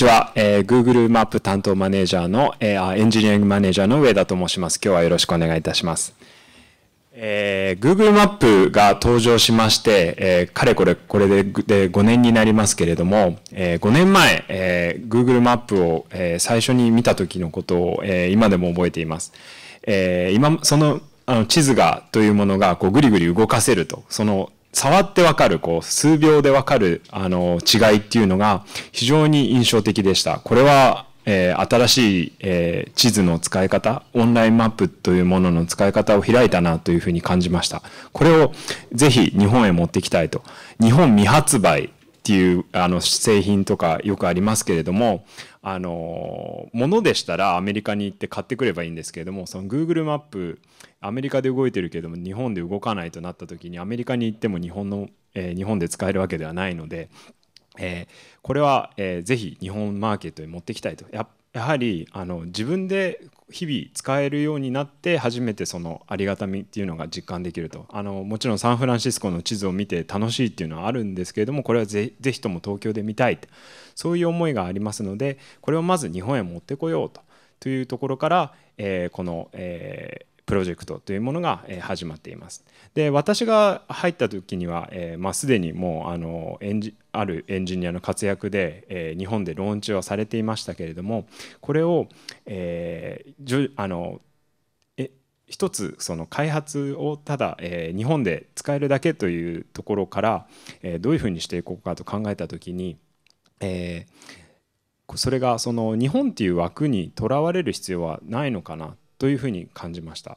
ちは、えー、Google マップ担当マネージャーの、えー、エンジニアリングマネージャーの上田と申します。今日はよろしくお願いいたします。えー、Google マップが登場しまして、えー、かれこれ、これでで5年になりますけれども、えー、5年前、えー、Google マップを、えー、最初に見た時のことを、えー、今でも覚えています。えー、今、その、あの地図がというものがこうぐりぐり動かせると、その触ってわかる、こう、数秒でわかる、あの、違いっていうのが非常に印象的でした。これは、えー、新しい、えー、地図の使い方、オンラインマップというものの使い方を開いたなというふうに感じました。これをぜひ日本へ持ってきたいと。日本未発売っていうあの製品とかよくありますけれどもあのものでしたらアメリカに行って買ってくればいいんですけれどもその Google マップアメリカで動いてるけれども日本で動かないとなった時にアメリカに行っても日本の、えー、日本で使えるわけではないので、えー、これは、えー、ぜひ日本マーケットに持ってきたいとやはりあの自分で日々使えるようになって初めてそのありがたみっていうのが実感できるとあのもちろんサンフランシスコの地図を見て楽しいっていうのはあるんですけれどもこれはぜぜひとも東京で見たいとそういう思いがありますのでこれをまず日本へ持ってこようとというところから、えー、この、えープロジェクトというものが始まっています。で私が入った時には、えー、まあ、すでにもうあのエンジあるエンジニアの活躍で、えー、日本でローンチはされていましたけれどもこれを、えー、じあの一つその開発をただ、えー、日本で使えるだけというところから、えー、どういうふうにしていこうかと考えた時に、えー、それがその日本っていう枠にとらわれる必要はないのかなというふうに感じました。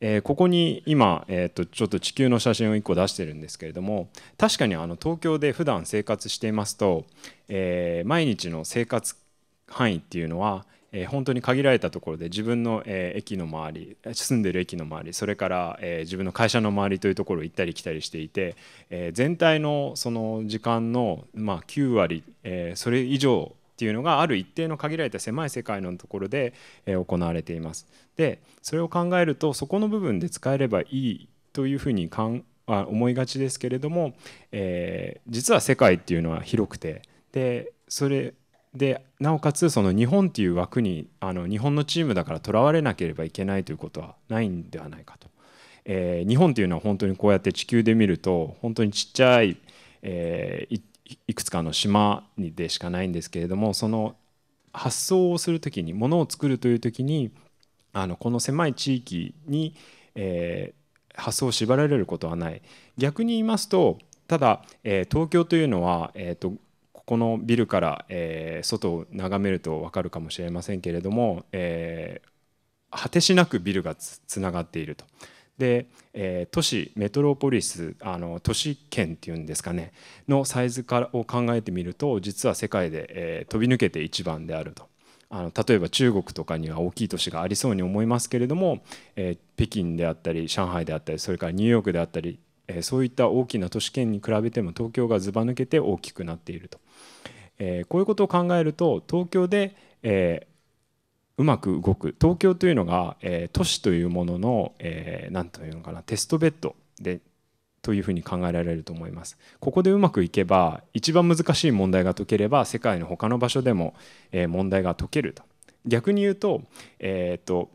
えここに今、えー、とちょっと地球の写真を1個出してるんですけれども確かにあの東京で普段生活していますと、え毎日の生活範囲っていうのは、え本当に限られたところで自分の、え駅の周り住んでる駅の周りそれから、え自分の会社の周りというところを行ったり来たりしていて、え全体のその時間の、ま9割、えそれ以上っていうのがある一定の限られた狭い世界のところで行われています。でそれを考えるとそこの部分で使えればいいというふうにかんあ思いがちですけれども、えー、実は世界っていうのは広くてでそれでなおかつその日本っていう枠にあの日本のチームだからとらわれなければいけないということはないんではないかと。えー、日本というのは本当にこうやって地球で見ると本当にちっちゃい、えー、いくつかの島でしかないんですけれどもその発想をする時にものを作るという時にあのこの狭い地域に、えー、発想を縛られることはない逆に言いますとただ、えー、東京というのは、えーと、ここのビルから、えー、外を眺めると分かるかもしれませんけれども、えー、果てしなくビルがつながっていると。で、えー、都市メトロポリスあの都市圏っていうんですかねのサイズからを考えてみると実は世界で、えー、飛び抜けて一番であると。あの例えば中国とかには大きい都市がありそうに思いますけれども、えー、北京であったり上海であったりそれからニューヨークであったり、えそういった大きな都市圏に比べても東京がずば抜けて大きくなっていると、えこういうことを考えると東京で、えうまく動く東京というのが、えー、都市というものの何、えー、というのかなテストベッドでというふうに考えられると思います。ここでうまくいけば一番難しい問題が解ければ世界の他の場所でも、えー、問題が解けると。逆に言うと,、えーと、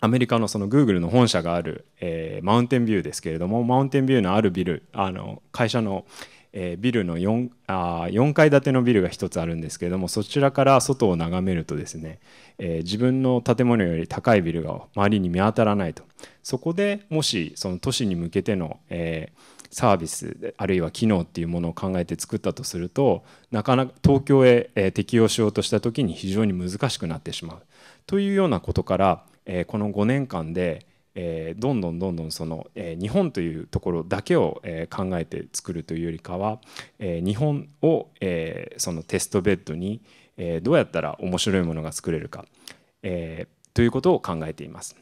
アメリカのその Google の本社がある、えー、マウンテンビューですけれどもマウンテンビューのあるビルあの会社の、えー、ビルの 4, あ4階建てのビルが1つあるんですけれどもそちらから外を眺めるとですね、えー、自分の建物より高いビルが周りに見当たらないとそこでもしその都市に向けての、えー、サービスあるいは機能っていうものを考えて作ったとするとなかなか東京へ、え適用しようとした時に非常に難しくなってしまうというようなことから、えこの5年間でえー、どんどんどんどんその、えー、日本というところだけを、えー、考えて作るというよりかは、えー、日本を、えー、そのテストベッドに、えー、どうやったら面白いものが作れるか、えー、ということを考えています。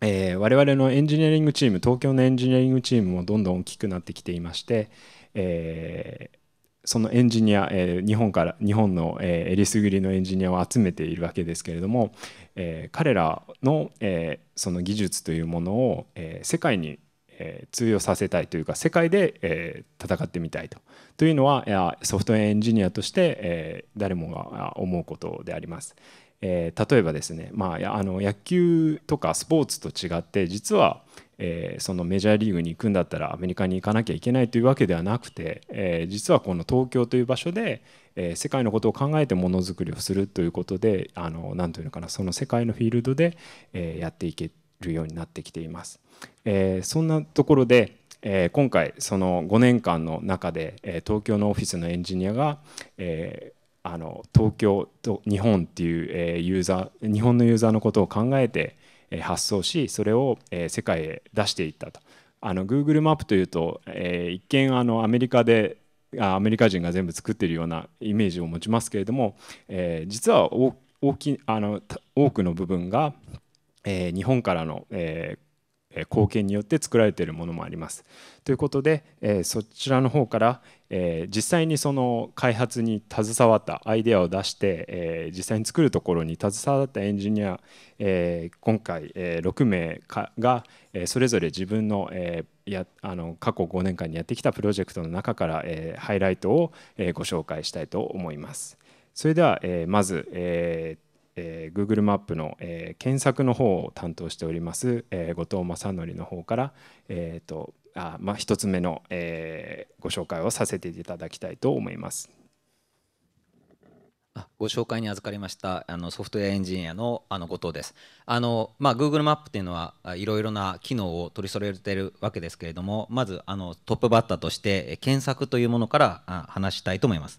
えー、我々のエンジニアリングチーム東京のエンジニアリングチームもどんどん大きくなってきていまして、えー、そのエンジニア、えー、日本から日本の、えー、えりすぐりのエンジニアを集めているわけですけれども、えー、彼らの,、えー、その技術というものを、えー、世界に、えー、通用させたいというか世界で、えー、戦ってみたいと。というのはいやソフトウェアエンジニアとして、えー、誰もが思うことであります。えー、例えばですね、まあ、あの野球とかスポーツと違って実は、えー、そのメジャーリーグに行くんだったらアメリカに行かなきゃいけないというわけではなくて、えー、実はこの東京という場所で、え世界のことを考えてものづくりをするということで何というのかなその世界のフィールドで、えやっていけるようになってきています。えそんなところで、え今回その5年間の中で、え東京のオフィスのエンジニアが、えあの東京と日本っていう、えユーザー日本のユーザーのことを考えて、え発想しそれを、え世界へ出していったと。あの Google マップというと、え一見あのアメリカでアメリカ人が全部作ってるようなイメージを持ちますけれども、えー、実は大きあの多くの部分が、えー、日本からの、えー、貢献によって作られているものもあります。ということで、えー、そちらの方から、えー、実際にその開発に携わったアイデアを出して、えー、実際に作るところに携わったエンジニア、えー、今回、えー、6名かが、えー、それぞれ自分の、えーやあの過去5年間にやってきたプロジェクトの中から、えー、ハイライトを、えー、ご紹介したいと思います。それでは、えー、まず、えーえー、Google マップの、えー、検索の方を担当しております、えー、後藤正則の方から、えーとあまあ、1つ目の、えー、ご紹介をさせていただきたいと思います。ご紹介に預かりましたあのソフトウェアエンジニアのあの後藤です。あのまあ、Google マップっていうのはいろいろな機能を取り揃えてるわけですけれどもまずあのトップバッターとして検索というものから話したいと思います。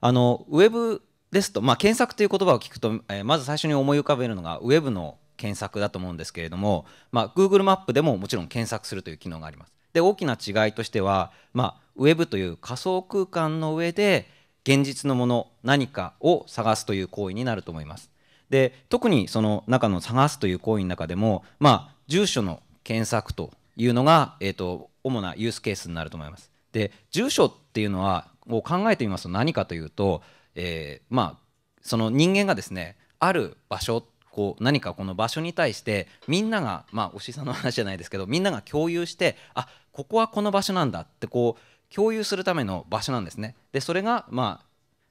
あのウェブですと、まあ、検索という言葉を聞くと、えまず最初に思い浮かべるのがウェブの検索だと思うんですけれども、まあ、Google マップでももちろん検索するという機能があります。で大きな違いとしては、まあ、ウェブという仮想空間の上で現実のもの何かを探すという行為になると思います。で特にその中の探すという行為の中でも、まあ、住所の検索というのが、えーと、主なユースケースになると思います。で住所っていうのはを考えてみますと何かというと、えー、まあその人間がですねある場所こう何かこの場所に対してみんながまあおしさんの話じゃないですけどみんなが共有してあここはこの場所なんだってこう共有するための場所なんですね。でそれが、まあ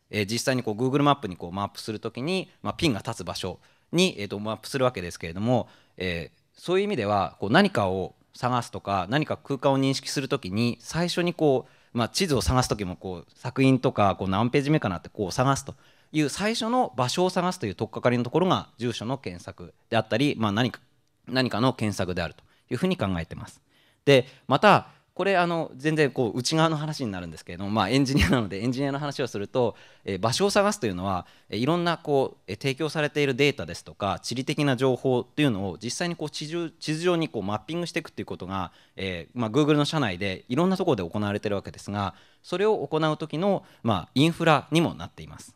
えー、実際にこう Google マップにこうマップする時に、まあ、ピンが立つ場所に、えーと、マップするわけですけれども、えー、そういう意味ではこう何かを探すとか何か空間を認識する時に最初にこう、まあ、地図を探す時もこう作品とかこう何ページ目かなってこう探すという最初の場所を探すという取っかかりのところが住所の検索であったり、まあ、何か何かの検索であるというふうに考えてます。でまたこれあの全然こう内側の話になるんですけれども、まあ、エンジニアなのでエンジニアの話をすると、え場所を探すというのは、えいろんなこう、え提供されているデータですとか地理的な情報というのを実際にこう地図地図上にこうマッピングしていくということが、えー、まあ、Google の社内でいろんなところで行われているわけですがそれを行う時の、まあ、インフラにもなっています。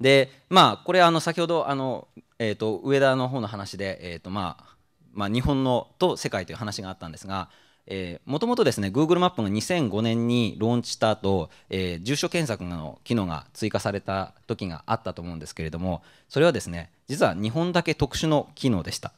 でまあこれあの先ほどあの、えーと、上田の方の話で、えーとまあまあ、日本のと世界という話があったんですがもともとですね Google マップが2005年にローンチした後、えー、住所検索の機能が追加された時があったと思うんですけれどもそれはですね実は日本だけ特殊の機能でした。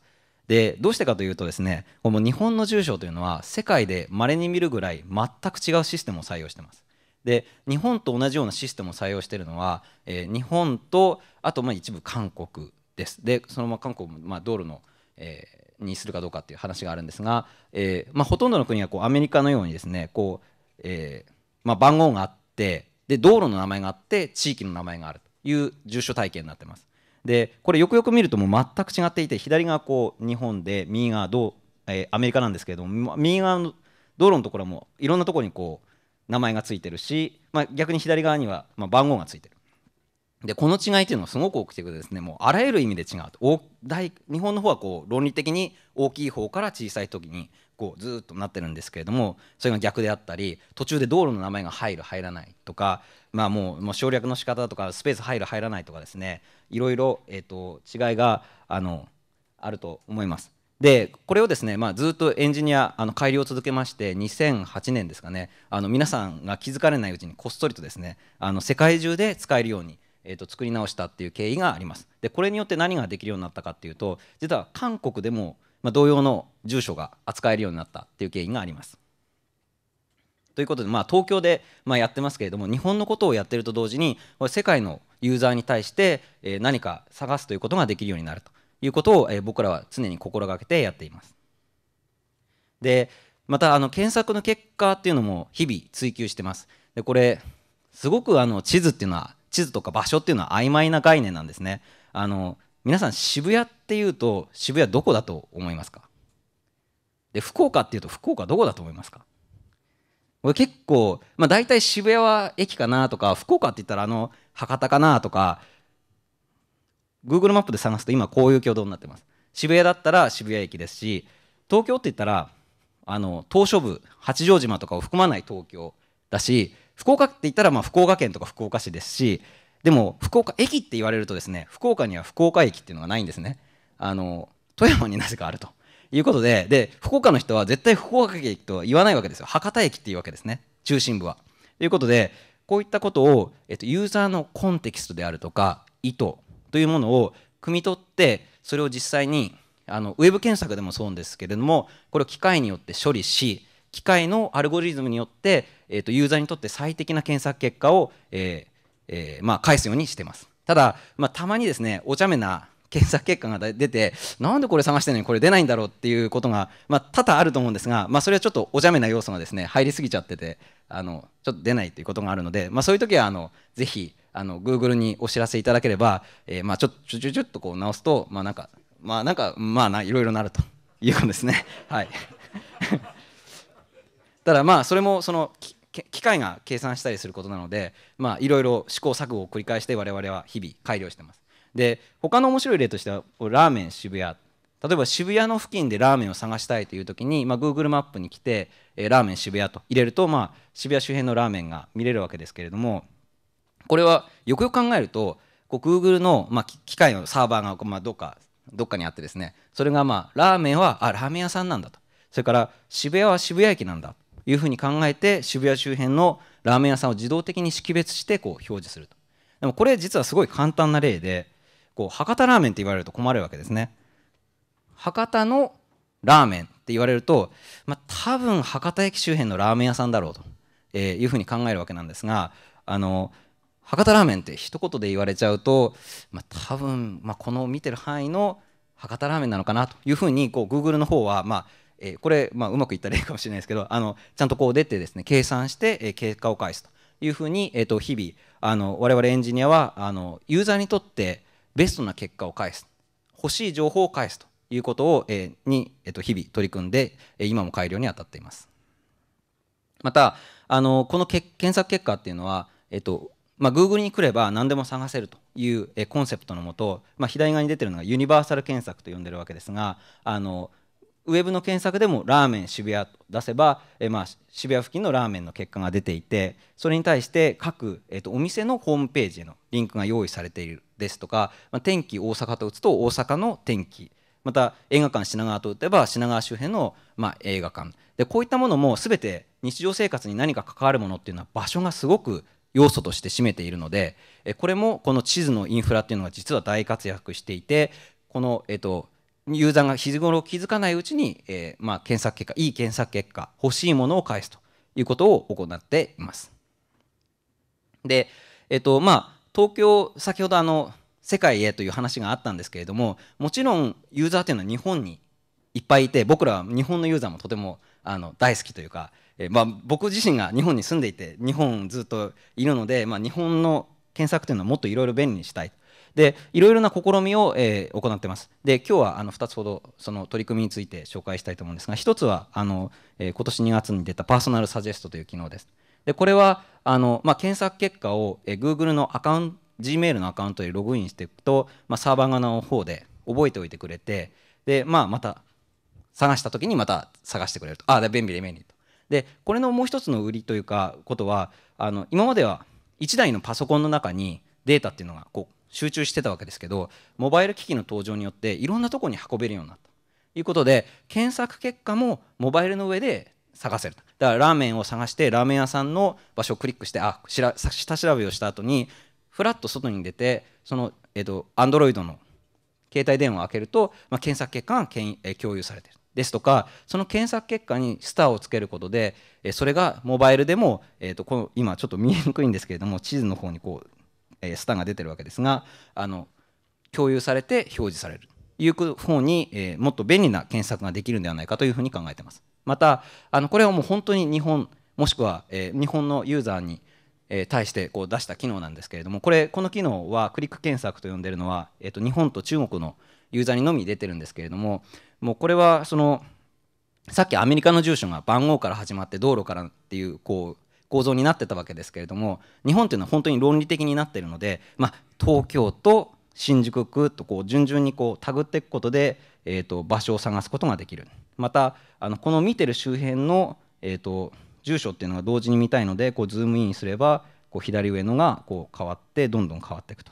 でどうしてかというとですねこの日本の住所というのは世界でまれに見るぐらい全く違うシステムを採用してます。で日本と同じようなシステムを採用しているのは、えー、日本とあとまあ一部韓国です。でそのまま韓国もまあ道路の、えー、にするかどうかっていう話があるんですが、えーまあ、ほとんどの国はこうアメリカのようにですねこう、えーまあ、番号があってで道路の名前があって地域の名前があるという住所体系になってます。でこれよくよく見るともう全く違っていて左側こう日本で右側どえー、アメリカなんですけれども右側の道路のところもいろんなところにこう名前がついてるし、まあ、逆に左側にはまあ番号がついてる。でこの違いっていうのはすごく大きくてですねもうあらゆる意味で違うと大日本の方はこう論理的に大きい方から小さい時にこうずっとなってるんですけれどもそれが逆であったり途中で道路の名前が入る入らないとか、まあ、もうもう省略の仕方とかスペース入る入らないとかですねいろいろ、えーと、と違いがあのあると思います。でこれをですね、まあ、ずっとエンジニアあの改良を続けまして2008年ですかねあの皆さんが気づかれないうちにこっそりとですねあの世界中で使えるようにえーと、作り直したっていう経緯がありますでこれによって何ができるようになったかっていうと実は韓国でも、まあ、同様の住所が扱えるようになったっていう経緯がありますということで、まあ、東京で、まあ、やってますけれども日本のことをやってると同時にこれ世界のユーザーに対して、えー、何か探すということができるようになるということを、えー、僕らは常に心がけてやっていますでまたあの検索の結果っていうのも日々追求してますでこれすごくあの地図っていうのは地図とか場所っていうのは曖昧な概念なんですね。あの皆さん渋谷っていうと渋谷どこだと思いますかで福岡っていうと福岡どこだと思いますかこれ結構、まあ、大体渋谷は駅かなとか福岡って言ったらあの博多かなとか Google マップで探すと今こういう挙動になってます渋谷だったら渋谷駅ですし東京って言ったらあの島しょ部八丈島とかを含まない東京だし福岡って言ったらまあ福岡県とか福岡市ですしでも福岡駅って言われるとですね福岡には福岡駅っていうのがないんですねあの富山になぜかあるということでで福岡の人は絶対福岡駅とは言わないわけですよ博多駅っていうわけですね中心部はということでこういったことを、えっと、ユーザーのコンテキストであるとか意図というものを汲み取ってそれを実際にあのウェブ検索でもそうですけれどもこれを機械によって処理し機械のアルゴリズムによってえーと、ユーザーにとって最適な検索結果を、えーえー、まあ、返すようにしてます。ただ、まあ、たまにですね、お茶目な検索結果が出て、なんでこれ探してるのにこれ出ないんだろうっていうことが、まあ、多々あると思うんですが、まあ、それはちょっとお茶目な要素がですね、入りすぎちゃってて、あのちょっと出ないっていうことがあるので、まあ、そういう時はあのぜひあの Google にお知らせいただければ、えー、まあ、ちょっとちょちょちょっとこう直すと、まあ、なんか、まあ、なんか、まあな、いろいろなるということですね。はい ただまあそれもその機械が計算したりすることなのでいろいろ試行錯誤を繰り返して我々は日々改良してますで他の面白い例としてはラーメン渋谷例えば渋谷の付近でラーメンを探したいという時に、まあ、Google マップに来て、えー、ラーメン渋谷と入れると、まあ、渋谷周辺のラーメンが見れるわけですけれどもこれはよくよく考えるとこう Google の、まあ、機械のサーバーが、まあ、どっかどっかにあってですねそれが、まあ、ラーメンはあラーメン屋さんなんだとそれから渋谷は渋谷駅なんだいうふうに考えて渋谷周辺のラーメン屋さんを自動的に識別してこう表示するとでもこれ実はすごい簡単な例でこう博多ラーメンって言われると困るわけですね博多のラーメンって言われると、まあ、多分博多駅周辺のラーメン屋さんだろうと、えいうふうに考えるわけなんですがあの博多ラーメンって一言で言われちゃうと、まあ、多分、まあ、この見てる範囲の博多ラーメンなのかなというふうにこう Google の方はまあえこれ、まあ、うまくいった例かもしれないですけどあのちゃんとこう出てですね計算して、え結果を返すというふうに、えー、と日々あの我々エンジニアはあのユーザーにとってベストな結果を返す欲しい情報を返すということを、えに、えー、と日々取り組んで今も改良に当たっていますまたあのこの検索結果っていうのは、えーとまあ、Google に来れば何でも探せるというコンセプトのもと、まあ、左側に出てるのがユニバーサル検索と呼んでるわけですがあのウェブの検索でも「ラーメン渋谷」と出せば、えまあ、渋谷付近のラーメンの結果が出ていてそれに対して各、えー、とお店のホームページへのリンクが用意されているですとか、まあ、天気大阪と打つと大阪の天気また映画館品川と打てば品川周辺の、まあ、映画館でこういったものも全て日常生活に何か関わるものっていうのは場所がすごく要素として占めているのでこれもこの地図のインフラっていうのが実は大活躍していてこの、えっと、ユーザーが日頃気づかないうちに、えー、まあ、検索結果いい検索結果欲しいものを返すということを行っています。で、えっとまあ、東京先ほどあの世界へという話があったんですけれどももちろんユーザーというのは日本にいっぱいいて僕らは日本のユーザーもとてもあの大好きというか、えー、まあ、僕自身が日本に住んでいて日本ずっといるので、まあ、日本の検索というのはもっといろいろ便利にしたいでいろいろな試みを、えー、行ってますで今日はあの2つほどその取り組みについて紹介したいと思うんですが1つはあの、えー、今年2月に出たパーソナルサジェストという機能ですでこれはあの、まあ、検索結果を、えー、Google のアカウント Gmail のアカウントでログインしていくと、まあ、サーバー側の方で覚えておいてくれてで、まあ、また探した時にまた探してくれるとああ便利で便利とでこれのもう一つの売りというかことはあの今までは1台のパソコンの中にデータっていうのがこう集中してたわけですけどモバイル機器の登場によっていろんなとこに運べるようになったということで検索結果もモバイルの上で探せるだからラーメンを探してラーメン屋さんの場所をクリックしてあしら下調べをした後にふらっと外に出てそのえっ、とアンドロイドの携帯電話を開けると、まあ、検索結果がけん、え共有されてるですとかその検索結果にスターをつけることでそれがモバイルでも、えーとこの今ちょっと見えにくいんですけれども地図の方にこうえスタが出てるわけですがあの共有されて表示されるという方に、えもっと便利な検索ができるんではないかというふうに考えてます。またあのこれはもう本当に日本もしくは、え日本のユーザーに対してこう出した機能なんですけれどもこれこの機能はクリック検索と呼んでるのは、えー、と日本と中国のユーザーにのみ出てるんですけれどももうこれはそのさっきアメリカの住所が番号から始まって道路からっていうこう構造になってたわけですけれども日本っていうのは本当に論理的になっているので、まあ、東京と新宿区とこう順々にこうたぐっていくことで、えー、と場所を探すことができるまたあのこの見てる周辺の、えー、と住所っていうのが同時に見たいのでこうズームインすればこう左上のがこう変わってどんどん変わっていくと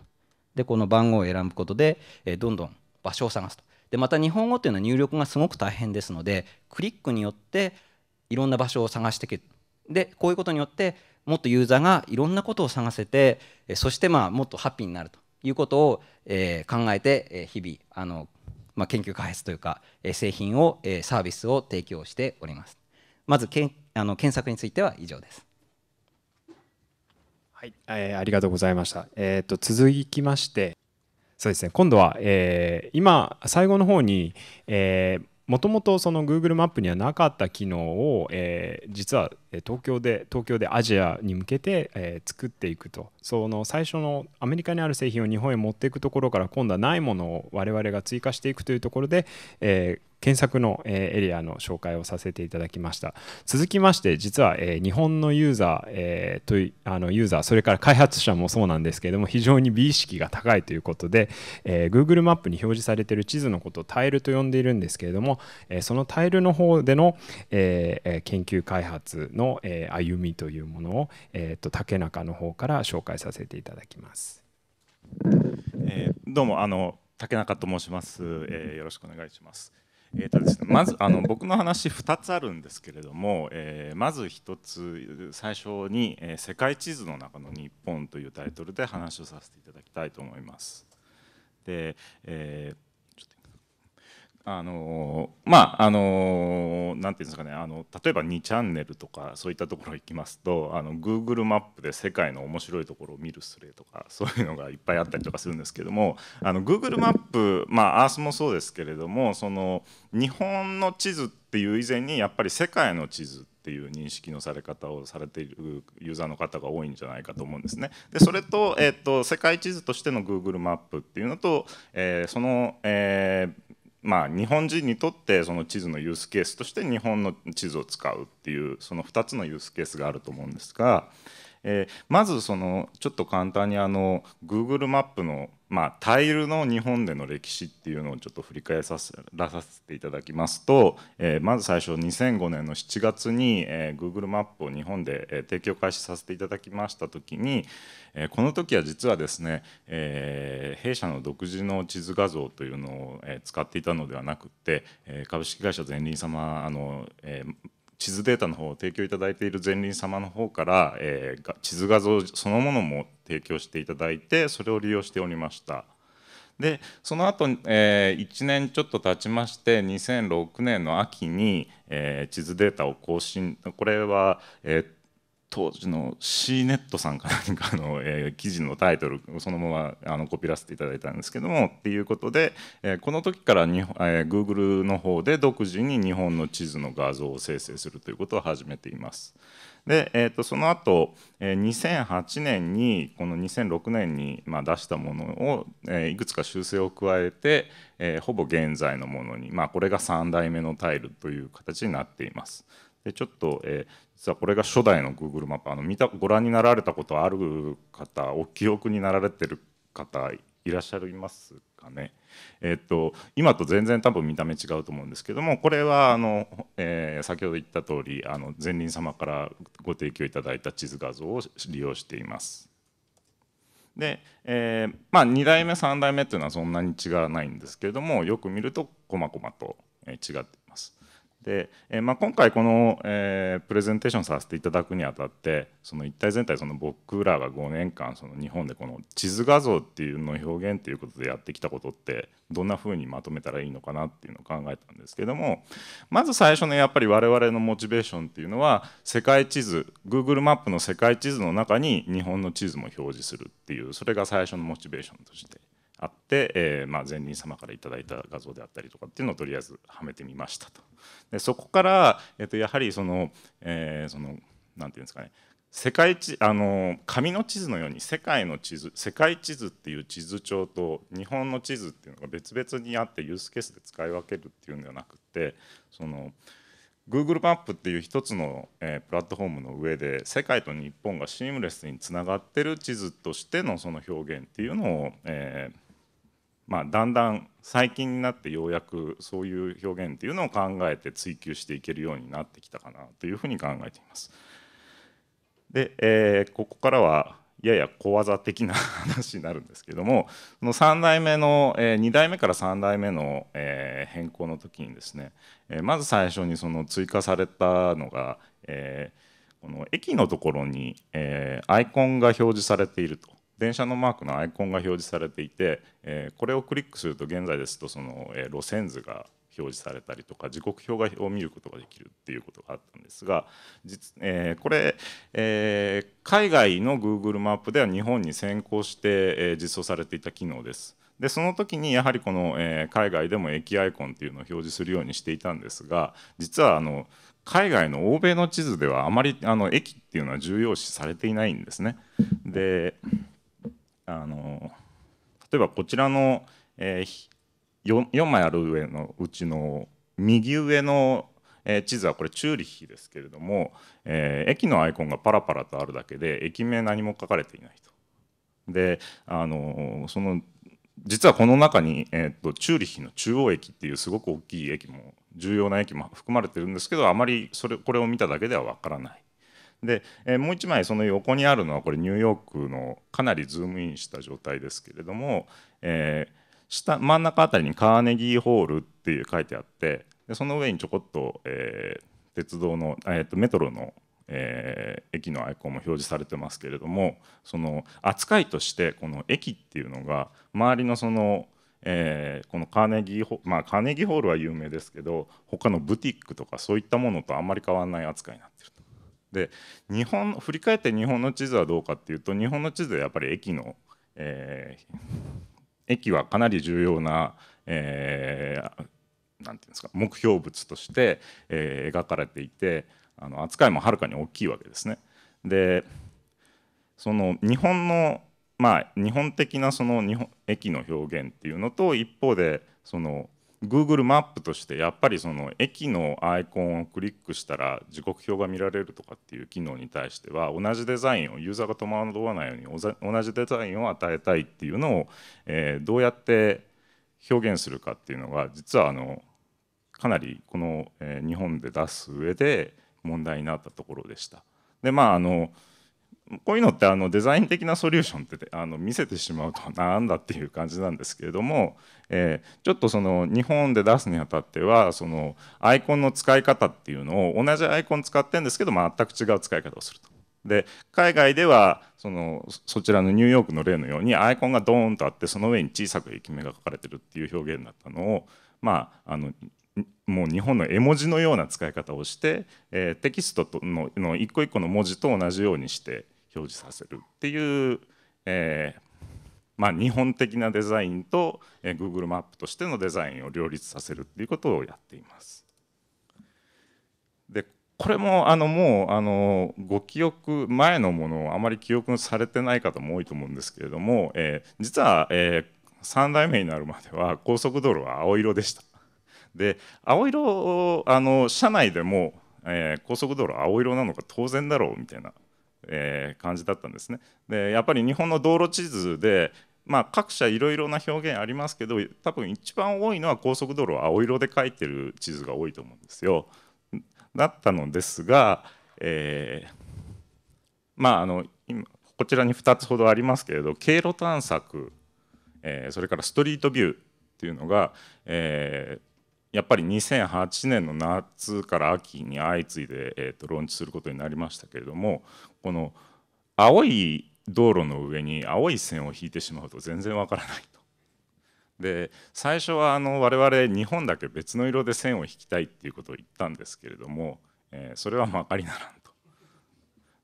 でこの番号を選ぶことで、えどんどん場所を探すとでまた日本語っていうのは入力がすごく大変ですのでクリックによっていろんな場所を探していくでこういうことによってもっとユーザーがいろんなことを探せてそしてまあもっとハッピーになるということを、え考えて、え日々あの、まあ、研究開発というか、え製品を、えサービスを提供しております。まずけあの検索については以上です。はい、えー、ありがとうございました。えっ、ー、と続きまして、そうですね。今度は、えー、今最後の方に、えー、もともとその Google マップにはなかった機能を、えー、実は東京で東京でアジアに向けて、えー、作っていくとその最初のアメリカにある製品を日本へ持っていくところから今度はないものを我々が追加していくというところで、えー、検索の、えエリアの紹介をさせていただきました続きまして実は、え日本のユーザー、えというあのユーザーそれから開発者もそうなんですけれども非常に美意識が高いということで、え Google マップに表示されている地図のことをタイルと呼んでいるんですけれども、えそのタイルの方での、え研究開発の、え歩みというものを、えー、と竹中の方から紹介させていただきます。えー、どうもあの竹中と申します、えー、よろしくお願いします。えーとですね、まずあの僕の話2つあるんですけれども、えー、まず1つ最初に、えー「世界地図の中の日本」というタイトルで話をさせていただきたいと思います。で、えーあのまああのなんていうんですかねあの例えば2チャンネルとかそういったところ行きますとあの Google マップで世界の面白いところを見るスレとかそういうのがいっぱいあったりとかするんですけどもあの Google マップまあアースもそうですけれどもその日本の地図っていう以前にやっぱり世界の地図っていう認識のされ方をされているユーザーの方が多いんじゃないかと思うんですね。でそれと,、えーと、と世界地図としての Google マップっていうのと、えー、その、えーまあ、日本人にとってその地図のユースケースとして日本の地図を使うっていうその2つのユースケースがあると思うんですがえー、まずそのちょっと簡単にあの Google マップの、まあ、タイルの日本での歴史っていうのをちょっと振り返らさせていただきますと、えー、まず最初2005年の7月に、えー、Google マップを日本で、えー、提供開始させていただきました時に、えー、この時は実はですね、えー、弊社の独自の地図画像というのを、えー、使っていたのではなくて、えー、株式会社ゼンリン様あの、えー地図データの方を提供いただいている前輪様の方から、えー、地図画像そのものも提供していただいてそれを利用しておりました。でその後、えー、1年ちょっと経ちまして2006年の秋に、えー、地図データを更新これは、えー、当時の C ネットさんか何かの、えー、記事のタイトルそのままあのコピらせていただいたんですけどもっていうことで、えー、この時からに、えー、Google の方で独自に日本の地図の画像を生成するということを始めています。で、えー、とその後、えー、2008年にこの2006年に、まあ、出したものを、えー、いくつか修正を加えて、えー、ほぼ現在のものに、まあ、これが3代目のタイルという形になっています。でちょっと、えー、実はこれが初代の Google マップあの見たご覧になられたことある方お記憶になられてる方いらっしゃいますかね。えー、っと今と全然多分見た目違うと思うんですけどもこれはあの、えー、先ほど言った通りあの前輪様からご提供いただいた地図画像を利用しています。で、えー、まあ、2代目3代目っていうのはそんなに違わないんですけれどもよく見るとこまこまと違って、えー、まあ、今回この、えー、プレゼンテーションさせていただくにあたってその一体全体その僕らが5年間その日本でこの地図画像っていうのを表現っていうことでやってきたことってどんなふうにまとめたらいいのかなっていうのを考えたんですけどもまず最初のやっぱり我々のモチベーションっていうのは世界地図 Google マップの世界地図の中に日本の地図も表示するっていうそれが最初のモチベーションとして。あって、えーまあ、前任様からだいた画像であったりとかっていうのをとりあえずはめてみましたと。でそこから、えー、とやはりその、えー、そのなんていうんですかね世界地あの紙の地図のように世界の地図世界地図っていう地図帳と日本の地図っていうのが別々にあってユースケースで使い分けるっていうんではなくてその Google マップっていう一つの、えー、プラットフォームの上で世界と日本がシームレスにつながってる地図としてのその表現っていうのを、えー、まあ、だんだん最近になってようやくそういう表現っていうのを考えて追求していけるようになってきたかなというふうに考えています。で、えー、ここからはやや小技的な話になるんですけどもその3代目の、えー、2代目から3代目の、えー、変更の時にですね、えー、まず最初にその追加されたのが、えー、この駅のところに、えー、アイコンが表示されていると電車のマークのアイコンが表示されていて、えこれをクリックすると現在ですとその、え路線図が表示されたりとか時刻表がを見ることができるっていうことがあったんですが実、えー、これ、えー、海外の Google マップでは日本に先行して、えー、実装されていた機能です。でその時にやはりこの、えー、海外でも駅アイコンっていうのを表示するようにしていたんですが実はあの海外の欧米の地図ではあまりあの駅っていうのは重要視されていないんですね。であの例えばこちらの、えー、4, 4枚ある上のうちの右上のえ地図はこれチューリッヒですけれども、えー、駅のアイコンがパラパラとあるだけで駅名何も書かれていないと。であのその実はこの中に、えーと、とチューリッヒの中央駅っていうすごく大きい駅も重要な駅も含まれてるんですけどあまりそれこれを見ただけではわからない。で、えー、もう1枚その横にあるのはこれニューヨークのかなりズームインした状態ですけれども、えー、下真ん中あたりにカーネギーホールっていう書いてあってでその上にちょこっと、えー、鉄道の、えー、とメトロの、えー、駅のアイコンも表示されてますけれどもその扱いとしてこの駅っていうのが周りのそのえー、このカーネギーホ、まあ、カーネギーホールは有名ですけど他のブティックとかそういったものとあんまり変わらない扱いになってるで日本振り返って日本の地図はどうかっていうと日本の地図はやっぱり駅の、えー、駅はかなり重要な、えー、なんていうんですか目標物として、えー、描かれていてあの扱いもはるかに大きいわけですね。でその日本のまあ日本的なその日本駅の表現っていうのと一方でその Google マップとしてやっぱりその駅のアイコンをクリックしたら時刻表が見られるとかっていう機能に対しては同じデザインをユーザーが戸惑わないように同じデザインを与えたいっていうのを、えどうやって表現するかっていうのが実はあのかなりこの、え日本で出す上で問題になったところでした。でまああのこういうのってあのデザイン的なソリューションってあの見せてしまうとなんだっていう感じなんですけれども、えー、ちょっとその日本で出すにあたってはそのアイコンの使い方っていうのを同じアイコン使ってるんですけど全く違う使い方をすると。で海外ではそのそちらのニューヨークの例のようにアイコンがドーンとあってその上に小さく駅名が書かれてるっていう表現だったのをまああのもう日本の絵文字のような使い方をして、えー、テキストとのの一個一個の文字と同じようにして、表示させるっていう、えーまあ、日本的なデザインと、えー、Google マップとしてのデザインを両立させるっていうことをやっています。でこれもあのもうあのご記憶前のものをあまり記憶されてない方も多いと思うんですけれども、えー、実は、えー、3代目になるまでは高速道路は青色でした。で青色あの車内でも、えー、高速道路青色なのか当然だろうみたいなえ感じだったんですね。でやっぱり日本の道路地図でまあ、各社いろいろな表現ありますけど多分一番多いのは高速道路を青色で書いてる地図が多いと思うんですよ。だったのですが、えー、まああの今こちらに2つほどありますけれど経路探索、えー、それからストリートビューっていうのが、えー、やっぱり2008年の夏から秋に相次いで、えーと、ローンチすることになりましたけれどもこの青い道路の上に青い線を引いてしまうと全然わからないと。で最初はあの我々日本だけ別の色で線を引きたいっていうことを言ったんですけれども、えー、それはまかありならんと。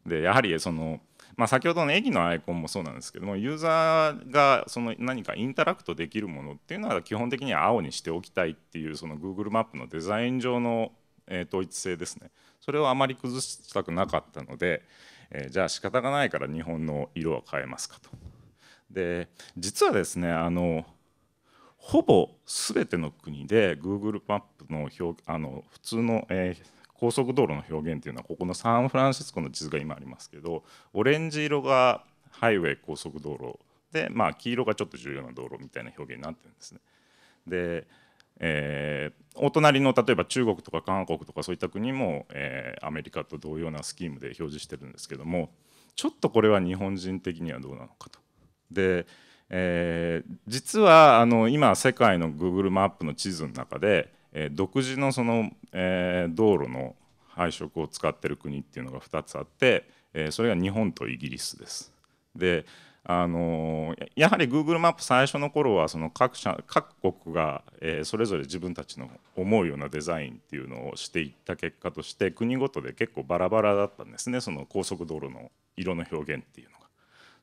でやはりそのまあ、先ほどの駅のアイコンもそうなんですけどもユーザーがその何かインタラクトできるものっていうのは基本的には青にしておきたいっていうその Google マップのデザイン上の統一性ですねそれをあまり崩したくなかったので、えじゃあ仕方がないから日本の色は変えますかと。で実はですねあのほぼ全ての国で Google マップの表あの普通の、えー、高速道路の表現っていうのはここのサンフランシスコの地図が今ありますけどオレンジ色がハイウェイ高速道路で、まあ、黄色がちょっと重要な道路みたいな表現になってるんですね。でえー、お隣の例えば中国とか韓国とかそういった国も、えー、アメリカと同様なスキームで表示してるんですけどもちょっとこれは日本人的にはどうなのかと。で、えー、実はあの今世界の Google マップの地図の中でえ独自のその、え道路の配色を使ってる国っていうのが2つあって、えそれが日本とイギリスです。であのやはり Google マップ最初の頃はその各社各国が、えそれぞれ自分たちの思うようなデザインっていうのをしていった結果として国ごとで結構バラバラだったんですねその高速道路の色の表現っていうのが。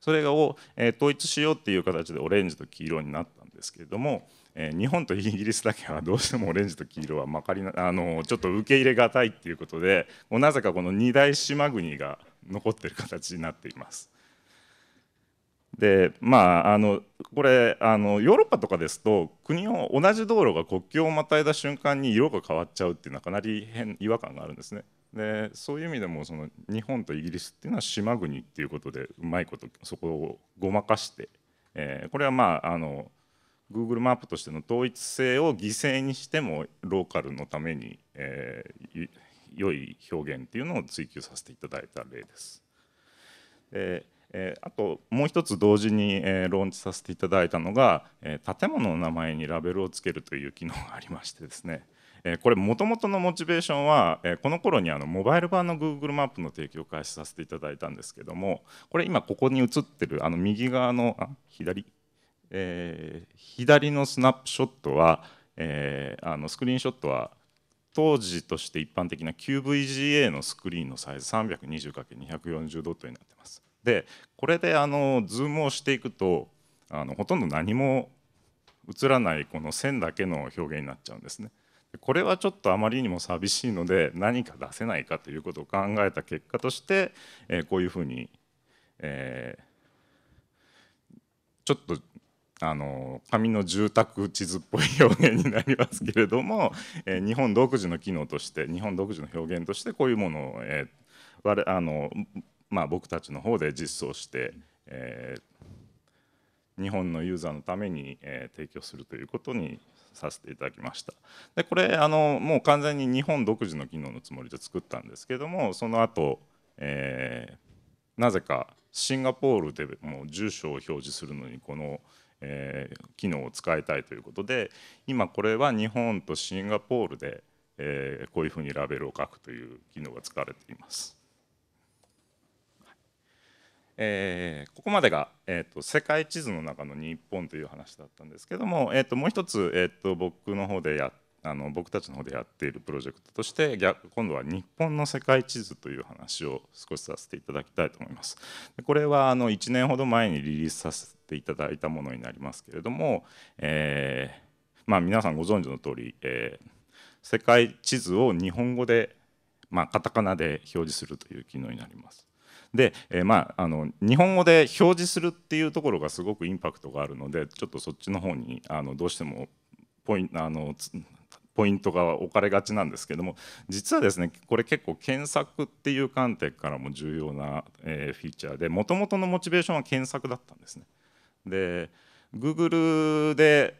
それを、え統一しようっていう形でオレンジと黄色になったんですけれども、えー、日本とイギリスだけはどうしてもオレンジと黄色はまかりなあのちょっと受け入れがたいっていうことでなぜかこの二大島国が残ってる形になっています。でまああのこれあのヨーロッパとかですと国を同じ道路が国境をまたいだ瞬間に色が変わっちゃうっていうのはかなり変違和感があるんですね。でそういう意味でもその日本とイギリスっていうのは島国っていうことでうまいことそこをごまかして、えー、これはまああの Google マップとしての統一性を犠牲にしてもローカルのために、えー、良い表現っていうのを追求させていただいた例です。でえあともう一つ同時に、えローンチさせていただいたのが、え建物の名前にラベルをつけるという機能がありましてですね、えこれもともとのモチベーションは、えこの頃にあのモバイル版の Google マップの提供を開始させていただいたんですけどもこれ今ここに映ってるあの右側のあ左えー、左のスナップショットは、えー、あのスクリーンショットは当時として一般的な QVGA のスクリーンのサイズ 320×240 ドットになってます。でこれであのズームをしていくとあのほとんど何も映らないこの線だけの表現になっちゃうんですね。これはちょっとあまりにも寂しいので何か出せないかということを考えた結果として、えー、こういうふうに、えー、ちょっとあの紙の住宅地図っぽい表現になりますけれども、えー、日本独自の機能として日本独自の表現としてこういうものを、えー我あのまあ、僕たちの方で実装して、えー、日本のユーザーのために、えー、提供するということにさせていただきましたでこれあのもう完全に日本独自の機能のつもりで作ったんですけどもその後、えー、なぜかシンガポールでも住所を表示するのにこの「えー、機能を使いたいということで今これは日本とシンガポールで、えー、こういうふうにラベルを書くという機能が使われています。えー、ここまでが、えーと、世界地図の中の日本という話だったんですけども、えーと、もう一つ、えーと、僕の方でやあの僕たちの方でやっているプロジェクトとして逆今度は日本の世界地図という話を少しさせていただきたいと思います。これはあの1年ほど前にリリースさせていただいたものになりますけれども、えー、まあ、皆さんご存知の通り、えー、世界地図を日本語で、まあ、カタカナで表示するという機能になります。で、えー、まあ、あの日本語で表示するっていうところがすごくインパクトがあるのでちょっとそっちの方にあのどうしてもポインあのポイントが置かれがちなんですけども実はですねこれ結構検索っていう観点からも重要な、えー、フィーチャーでもともとのモチベーションは検索だったんですね。で Google で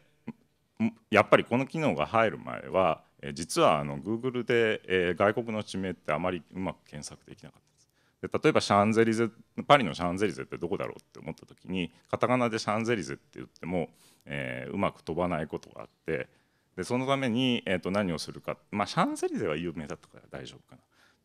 やっぱりこの機能が入る前は実はあの Google で外国の地名ってあまりうまく検索できなかったですで例えばシャンゼリゼパリのシャンゼリゼってどこだろうって思った時にカタカナでシャンゼリゼって言っても、えー、うまく飛ばないことがあってでそのために、えー、と何をするか、まあ、シャンゼリゼは有名だったから大丈夫か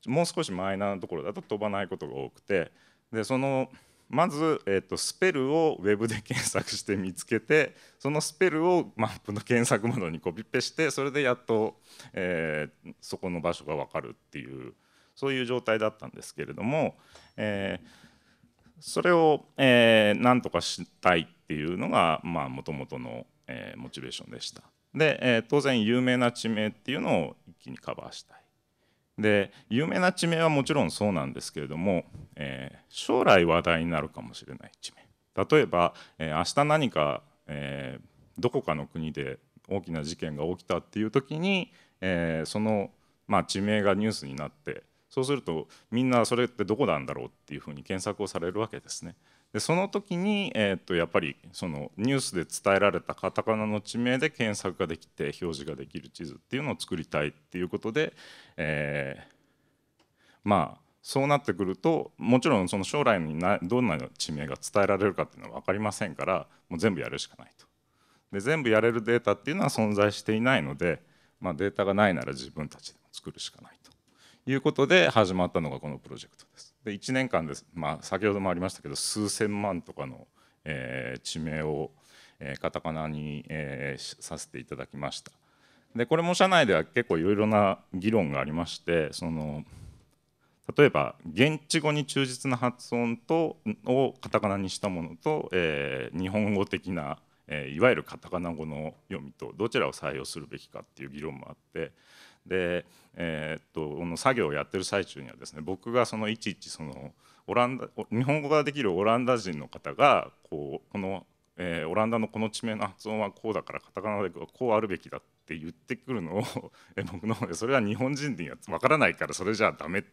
なもう少しマイナーなところだと飛ばないことが多くてでそのまず、えーと、スペルをウェブで検索して見つけてそのスペルをマップの検索窓にコピペしてそれでやっと、えー、そこの場所が分かるっていうそういう状態だったんですけれども、えー、それを、えー、なんとかしたいっていうのがもともとの、えー、モチベーションでした。で、えー、当然有名な地名っていうのを一気にカバーしたい。で有名な地名はもちろんそうなんですけれども、えー、将来話題になるかもしれない地名例えば、えー、明日何か、えー、どこかの国で大きな事件が起きたっていう時に、えその、まあ、地名がニュースになってそうするとみんなそれってどこなんだろうっていうふうに検索をされるわけですね。でその時に、えー、っとやっぱりそのニュースで伝えられたカタカナの地名で検索ができて表示ができる地図っていうのを作りたいっていうことで、えー、まあそうなってくるともちろんその将来になどんな地名が伝えられるかっていうのは分かりませんからもう全部やるしかないと。で全部やれるデータっていうのは存在していないので、まあ、データがないなら自分たちでも作るしかないということで始まったのがこのプロジェクトです。で1年間です、まあ、先ほどもありましたけど数千万とかの、えー、地名を、えー、カタカナに、えー、させていただきました。でこれも社内では結構いろいろな議論がありましてその例えば現地語に忠実な発音とをカタカナにしたものと、えー、日本語的な、えー、いわゆるカタカナ語の読みとどちらを採用するべきかっていう議論もあってで、えー、っとこの作業をやってる最中にはですね僕がそのいちいちそのオランダ日本語ができるオランダ人の方がこうこの、えー、オランダのこの地名の発音はこうだからカタカナでこうあるべきだって言ってくるのを僕の方それは日本人には分からないからそれじゃダメ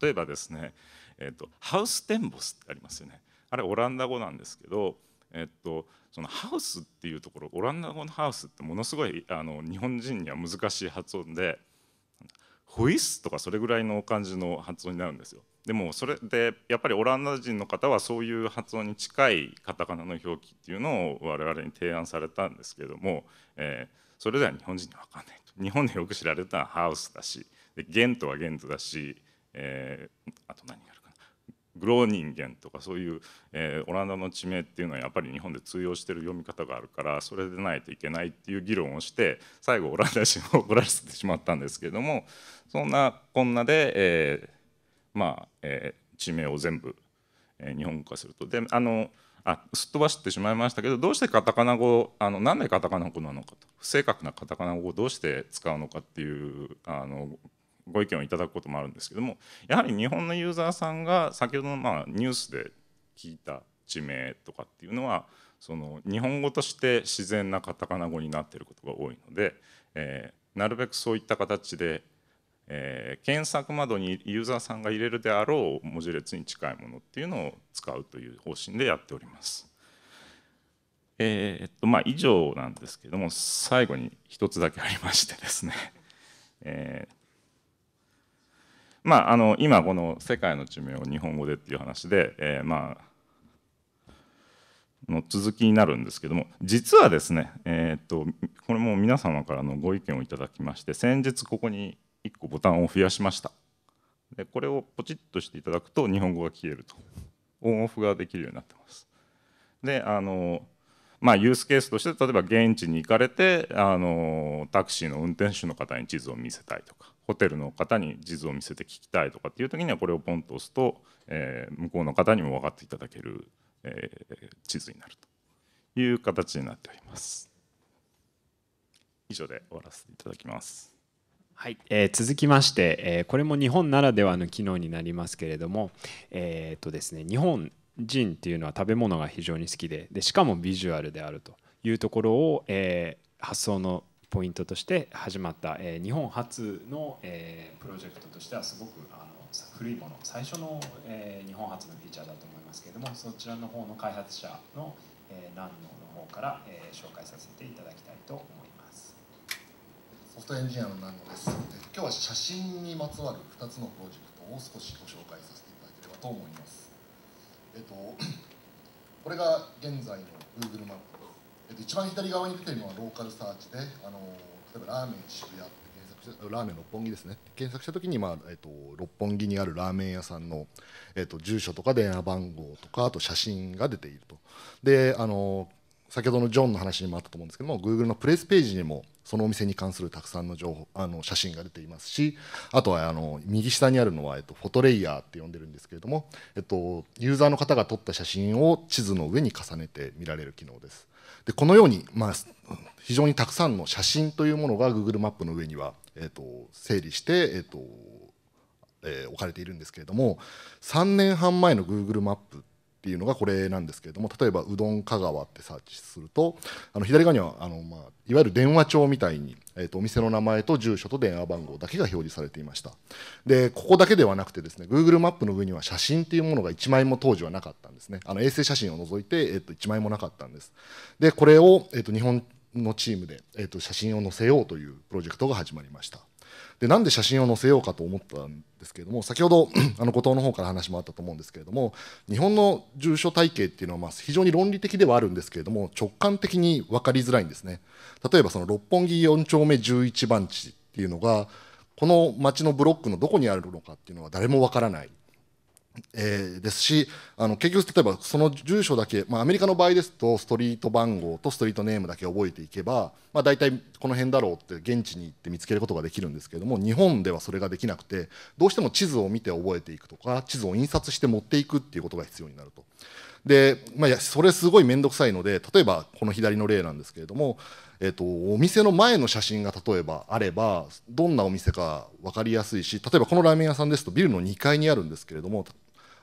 例えばですね、えー、っとハウステンボスってありますよねあれオランダ語なんですけどえっと、そのハウスっていうところオランダ語のハウスってものすごいあの日本人には難しい発音で「ホイス」とかそれぐらいの感じの発音になるんですよ。でもそれでやっぱりオランダ人の方はそういう発音に近いカタカナの表記っていうのを我々に提案されたんですけれども、えー、それでは日本人には分かんないと日本でよく知られたハウスだしでゲントはゲントだし、えー、あと何がグローニンゲンとかそういう、えー、オランダの地名っていうのはやっぱり日本で通用してる読み方があるからそれでないといけないっていう議論をして最後オランダ人を怒らせてしまったんですけれどもそんなこんなで、えー、まあ、えー、地名を全部、え日本語化すると。であのあすっ飛ばしてしまいましたけどどうしてカタカナ語あの何でカタカナ語なのかと不正確なカタカナ語をどうして使うのかっていうあのご意見をいただくこともあるんですけどもやはり日本のユーザーさんが先ほどのまあニュースで聞いた地名とかっていうのはその日本語として自然なカタカナ語になっていることが多いので、えー、なるべくそういった形で、えー、検索窓にユーザーさんが入れるであろう文字列に近いものっていうのを使うという方針でやっております。えー、っとまあ以上なんですけども最後に一つだけありましてですね、えー、まあ、あの今この「世界の地名を日本語で」っていう話で、えー、まあの続きになるんですけども実はですね、えっとこれも皆様からのご意見をいただきまして先日ここに1個ボタンを増やしましたでこれをポチッとしていただくと日本語が消えるとオンオフができるようになってますであのまあユースケースとして例えば現地に行かれてあのタクシーの運転手の方に地図を見せたいとかホテルの方に地図を見せて聞きたいとかっていう時にはこれをポンと押すと、えー、向こうの方にも分かっていただける、えー、地図になるという形になっております。以上で終わらせていただきます。はい、えー、続きまして、えー、これも日本ならではの機能になりますけれども、えーとですね、日本人っていうのは食べ物が非常に好きででしかもビジュアルであるというところを、えー、発想のポイントとして始まった、えー、日本初の、えー、プロジェクトとしてはすごくあの古いもの最初の、えー、日本初のフィーチャーだと思いますけれどもそちらの方の開発者の、えー、南野の方から、えー、紹介させていただきたいと思いますソフトエンジニアの南野です今日は写真にまつわる2つのプロジェクトを少しご紹介させていただければと思いますえっと これが現在の Google マップえっと、一番左側に出てるのはローカルサーチで、あの例えばラーメン渋谷って検索したラーメン六本木ですね検索した時に、まあえっと、六本木にあるラーメン屋さんの、えっと、住所とか電話番号とかあと写真が出ていると。であの先ほどのジョンの話にもあったと思うんですけども Google のプレイスページにもそのお店に関するたくさんの情報あの写真が出ていますしあとはあの右下にあるのは、えっと、フォトレイヤーって呼んでるんですけれども、えっと、ユーザーの方が撮った写真を地図の上に重ねて見られる機能です。でこのように、まあ、非常にたくさんの写真というものが Google マップの上には、えーと、整理して、えーとえー、置かれているんですけれども3年半前の Google マップっていうのがこれなんですけれども例えば「うどん香川」ってサーチするとあの左側にはあの、まあ、いわゆる電話帳みたいに、えーと、お店の名前と住所と電話番号だけが表示されていましたでここだけではなくてですね Google マップの上には写真っていうものが1枚も当時はなかったんですねあの衛星写真を除いて、えーと、1枚もなかったんですでこれを、えーと、と日本のチームで、えー、と写真を載せようというプロジェクトが始まりましたでなんで写真を載せようかと思ったんですけれども先ほど あの後藤の方から話もあったと思うんですけれども日本の住所体系っていうのはまあ非常に論理的ではあるんですけれども直感的に分かりづらいんですね例えばその六本木4丁目11番地っていうのがこの町のブロックのどこにあるのかっていうのは誰もわからないえー、ですしあの結局例えばその住所だけ、まあ、アメリカの場合ですとストリート番号とストリートネームだけ覚えていけば、まあ、大体この辺だろうって現地に行って見つけることができるんですけれども日本ではそれができなくてどうしても地図を見て覚えていくとか地図を印刷して持っていくっていうことが必要になると。で、まあ、いやそれすごい面倒くさいので例えばこの左の例なんですけれども、えー、とお店の前の写真が例えばあればどんなお店か分かりやすいし例えばこのラーメン屋さんですとビルの2階にあるんですけれども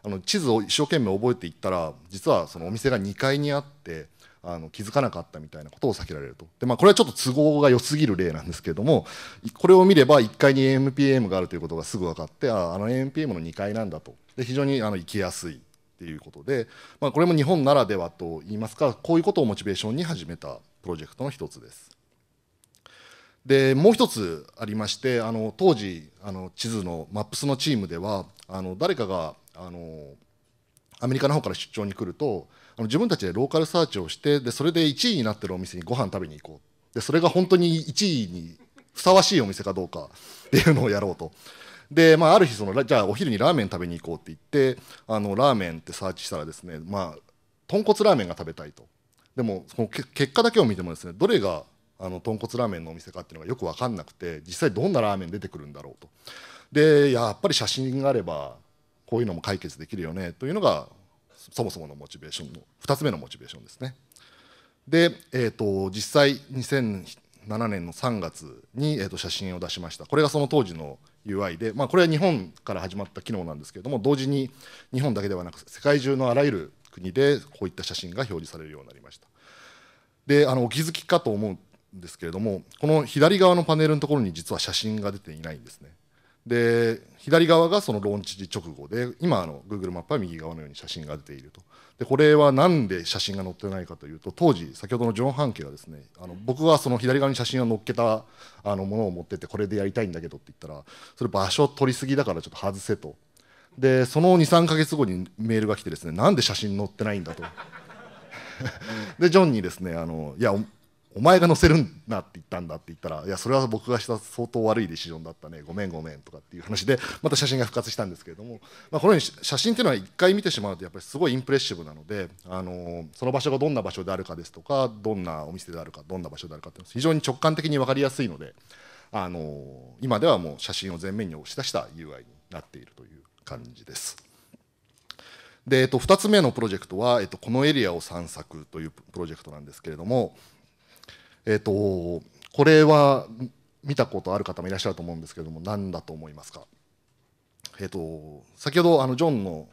あの地図を一生懸命覚えていったら実はそのお店が2階にあってあの気づかなかったみたいなことを避けられるとで、まあ、これはちょっと都合が良すぎる例なんですけれどもこれを見れば1階に AMPM があるということがすぐ分かってああの AMPM の2階なんだとで非常にあの行きやすいっていうことで、まあ、これも日本ならではといいますかこういうことをモチベーションに始めたプロジェクトの一つです。でもう一つありましてあの当時あの地図のマップスのチームではあの誰かがあのアメリカの方から出張に来るとあの自分たちでローカルサーチをしてでそれで1位になってるお店にご飯食べに行こうでそれが本当に1位にふさわしいお店かどうかっていうのをやろうと。で、まあ、ある日そのじゃあお昼にラーメン食べに行こうって言ってあのラーメンってサーチしたらですね、まあ、豚骨ラーメンが食べたいとでもその結果だけを見てもですねどれがあの豚骨ラーメンのお店かっていうのがよく分かんなくて実際どんなラーメン出てくるんだろうとでやっぱり写真があればこういうのも解決できるよねというのがそもそものモチベーションの2つ目のモチベーションですね。で、えーと、実際2007年の3月に、えーと写真を出しましたこれがその当時の UI で、まあ、これは日本から始まった機能なんですけれども同時に日本だけではなく世界中のあらゆる国でこういった写真が表示されるようになりました。であのお気づきかと思うんですけれどもこの左側のパネルのところに実は写真が出ていないんですね。で左側がそのローンチ時直後で今あの Google マップは右側のように写真が出ているとでこれは何で写真が載ってないかというと当時先ほどのジョン・ハンケがですねあの僕はその左側に写真を載っけたあのものを持ってってこれでやりたいんだけどって言ったらそれ場所取りすぎだからちょっと外せとでその23か月後にメールが来てですねなんで写真載ってないんだと でジョンにですねあのいやお前が乗せるんだって言ったんだって言ったらいやそれは僕がした相当悪いディシジョンだったねごめんごめんとかっていう話でまた写真が復活したんですけれども、まあ、このように写真っていうのは一回見てしまうとやっぱりすごいインプレッシブなのであのその場所がどんな場所であるかですとかどんなお店であるかどんな場所であるかっていうのは非常に直感的に分かりやすいのであの今ではもう写真を前面に押し出した UI になっているという感じです。でえっと、2つ目のプロジェクトは、えっと、このエリアを散策というプロジェクトなんですけれども、えっ、とこれは見たことある方もいらっしゃると思うんですけども何だと思いますかえっ、と先ほどあのジョンの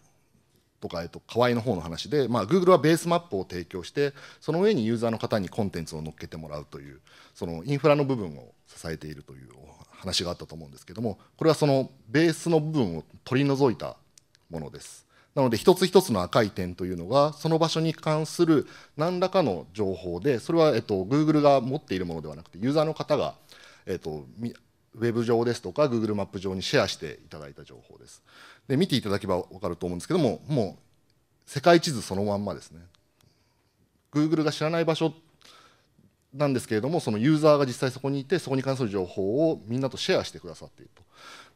とか、えっと、河合の方の話で、まあ、Google はベースマップを提供してその上にユーザーの方にコンテンツを乗っけてもらうというそのインフラの部分を支えているという話があったと思うんですけどもこれはそのベースの部分を取り除いたものです。なので一つ一つの赤い点というのがその場所に関する何らかの情報でそれはえっと Google が持っているものではなくてユーザーの方がえっとウェブ上ですとか Google マップ上にシェアしていただいた情報です。で見ていただけば分かると思うんですけどももう世界地図そのまんまですね。Google が知らない場所なんですけれどもそのユーザーが実際そこにいてそこに関する情報をみんなとシェアしてくださっていると。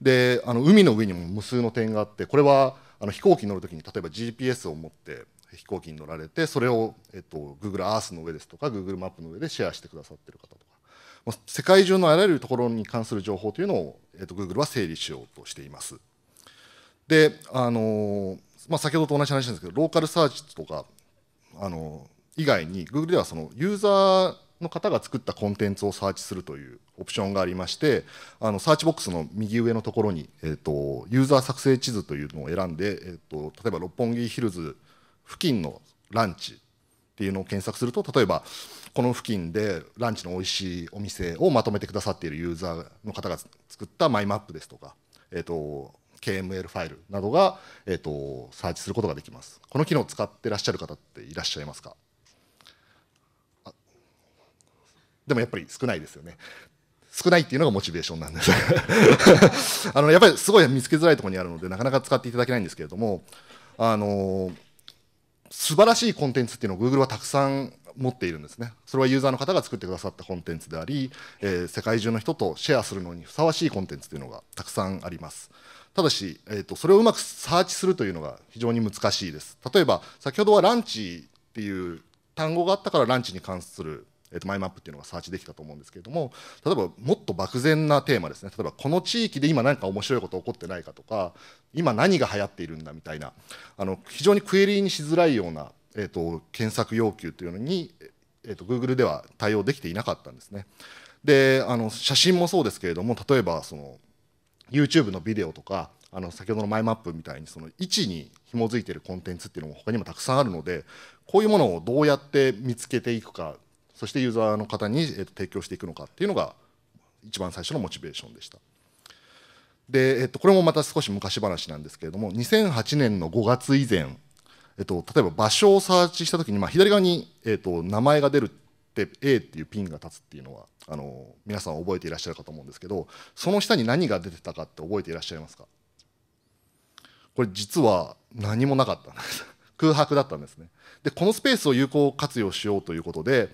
であの海の上にも無数の点があってこれはあの飛行機に乗る時に例えば GPS を持って飛行機に乗られてそれを、えっと、Google Earth の上ですとか Google マップの上でシェアしてくださってる方とか世界中のあらゆるところに関する情報というのを、えっと、Google は整理しようとしています。で、あのまあ、先ほどと同じ話なんですけどローカルサーチとか、あの以外に Google ではそのユーザーの方が作ったコンテンツをサーチするというオプションがありましてあのサーチボックスの右上のところに、えーと、ユーザー作成地図というのを選んで、えーと、例えば六本木ヒルズ付近のランチっていうのを検索すると例えばこの付近でランチの美味しいお店をまとめてくださっているユーザーの方が作ったマイマップですとか、えーと、と KML ファイルなどが、えー、とサーチすることができます。この機能を使ってらっしゃる方っていらっしゃいますかでもやっぱり少ないですよね。少ないっていうのがモチベーションなんです あのやっぱりすごい見つけづらいところにあるのでなかなか使っていただけないんですけれどもあの素晴らしいコンテンツっていうのを Google はたくさん持っているんですねそれはユーザーの方が作ってくださったコンテンツであり、えー、世界中の人とシェアするのにふさわしいコンテンツっていうのがたくさんありますただし、えーとそれをうまくサーチするというのが非常に難しいです例えば先ほどはランチっていう単語があったからランチに関するえー、とマイマップっていうのがサーチできたと思うんですけれども例えばもっと漠然なテーマですね例えばこの地域で今何か面白いこと起こってないかとか今何が流行っているんだみたいなあの非常にクエリーにしづらいような、えー、と検索要求というのに、えー、と Google では対応できていなかったんですね。であの写真もそうですけれども例えばその YouTube のビデオとかあの先ほどのマイマップみたいにその位置に紐づいているコンテンツっていうのも他にもたくさんあるのでこういうものをどうやって見つけていくかそしてユーザーの方に提供していくのかっていうのが一番最初のモチベーションでした。で、えっと、これもまた少し昔話なんですけれども2008年の5月以前、えっと、例えば場所をサーチした時に、まあ、左側に、えっと、名前が出るって A っていうピンが立つっていうのはあの皆さん覚えていらっしゃるかと思うんですけどその下に何が出てたかって覚えていらっしゃいますかこれ実は何もなかったんです 空白だったんですねでこのスペースを有効活用しようということで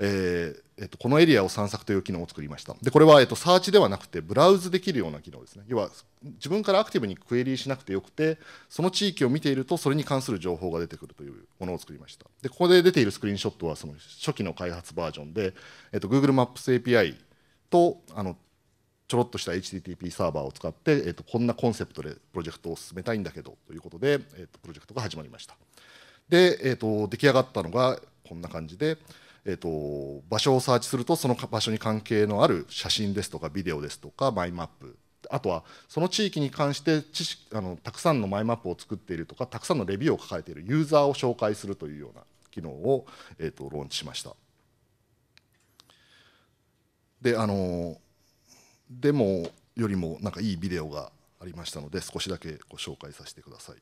えーえっと、このエリアを散策という機能を作りました。で、これは、えっと、サーチではなくて、ブラウズできるような機能ですね。要は、自分からアクティブにクエリーしなくてよくて、その地域を見ていると、それに関する情報が出てくるというものを作りました。で、ここで出ているスクリーンショットは、その初期の開発バージョンで、えっと、Google Maps API と、あの、ちょろっとした HTTP サーバーを使って、えっと、こんなコンセプトでプロジェクトを進めたいんだけど、ということで、えっと、プロジェクトが始まりました。で、えっと、出来上がったのが、こんな感じで、えーと、場所をサーチするとその場所に関係のある写真ですとかビデオですとかマイマップあとはその地域に関して知識あのたくさんのマイマップを作っているとかたくさんのレビューを書かれているユーザーを紹介するというような機能を、えーと、とローンチしました。であのデモよりもなんかいいビデオがありましたので少しだけご紹介させてください。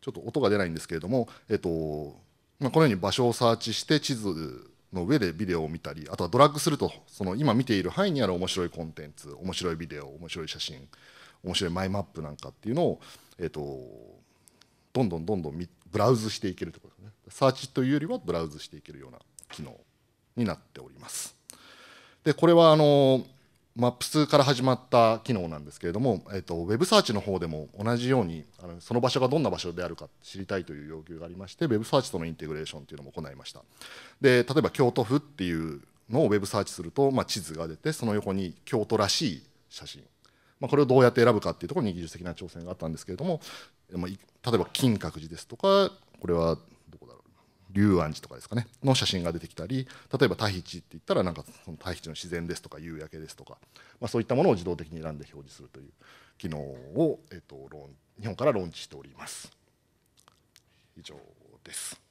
ちょっと音が出ないんですけれども、えっと、まあ、このように場所をサーチして地図の上でビデオを見たりあとはドラッグするとその今見ている範囲にある面白いコンテンツ面白いビデオ面白い写真面白いマイマップなんかっていうのを、えーと、どんどんどんどんブラウズしていけるてことですねサーチというよりはブラウズしていけるような機能になっておりますでこれはあの Maps から始まった機能なんですけれども、えーと、ウェブサーチの方でも同じようにあのその場所がどんな場所であるか知りたいという要求がありましてウェブサーチとのインテグレーションというのも行いましたで例えば京都府っていうのをウェブサーチすると、まあ、地図が出てその横に京都らしい写真、まあ、これをどうやって選ぶかっていうところに技術的な挑戦があったんですけれども、まあ、例えば金閣寺ですとかこれは龍安寺とかですかねの写真が出てきたり例えば太一って言ったらなんかその太一の自然ですとか夕焼けですとか、まあ、そういったものを自動的に選んで表示するという機能を、えっと、日本からローンチしております。以上です。